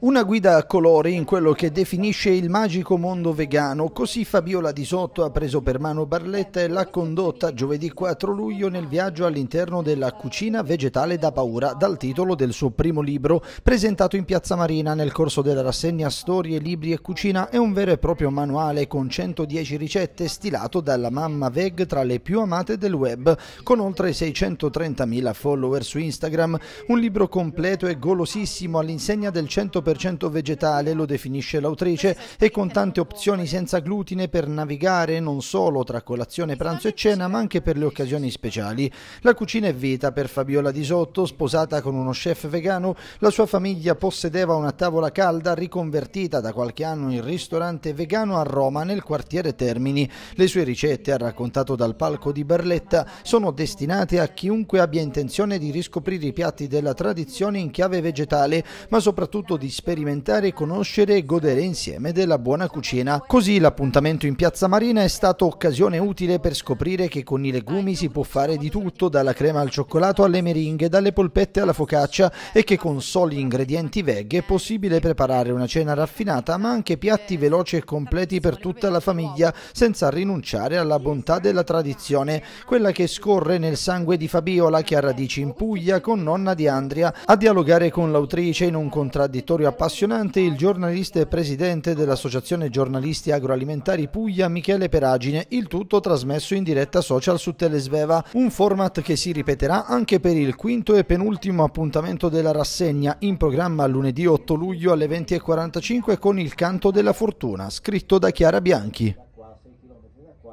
Una guida a colori in quello che definisce il magico mondo vegano, così Fabiola Di Sotto ha preso per mano Barletta e l'ha condotta giovedì 4 luglio nel viaggio all'interno della cucina vegetale da paura, dal titolo del suo primo libro, presentato in Piazza Marina nel corso della rassegna Storie, Libri e Cucina, è un vero e proprio manuale con 110 ricette stilato dalla mamma Veg tra le più amate del web, con oltre 630.000 follower su Instagram, un libro completo e golosissimo all'insegna del 100 100% vegetale, lo definisce l'autrice, e con tante opzioni senza glutine per navigare non solo tra colazione, pranzo e cena, ma anche per le occasioni speciali. La cucina è vita per Fabiola Di Sotto, sposata con uno chef vegano, la sua famiglia possedeva una tavola calda riconvertita da qualche anno in ristorante vegano a Roma nel quartiere Termini. Le sue ricette, ha raccontato dal palco di Barletta, sono destinate a chiunque abbia intenzione di riscoprire i piatti della tradizione in chiave vegetale, ma soprattutto di sperimentare, conoscere e godere insieme della buona cucina. Così l'appuntamento in Piazza Marina è stato occasione utile per scoprire che con i legumi si può fare di tutto, dalla crema al cioccolato alle meringhe, dalle polpette alla focaccia e che con soli ingredienti veg è possibile preparare una cena raffinata ma anche piatti veloci e completi per tutta la famiglia senza rinunciare alla bontà della tradizione, quella che scorre nel sangue di Fabiola che ha radici in Puglia con nonna di Andria a dialogare con l'autrice in un contraddittorio storia appassionante il giornalista e presidente dell'Associazione Giornalisti Agroalimentari Puglia Michele Peragine, il tutto trasmesso in diretta social su Telesveva, un format che si ripeterà anche per il quinto e penultimo appuntamento della rassegna, in programma lunedì 8 luglio alle 20.45 con il canto della fortuna, scritto da Chiara Bianchi.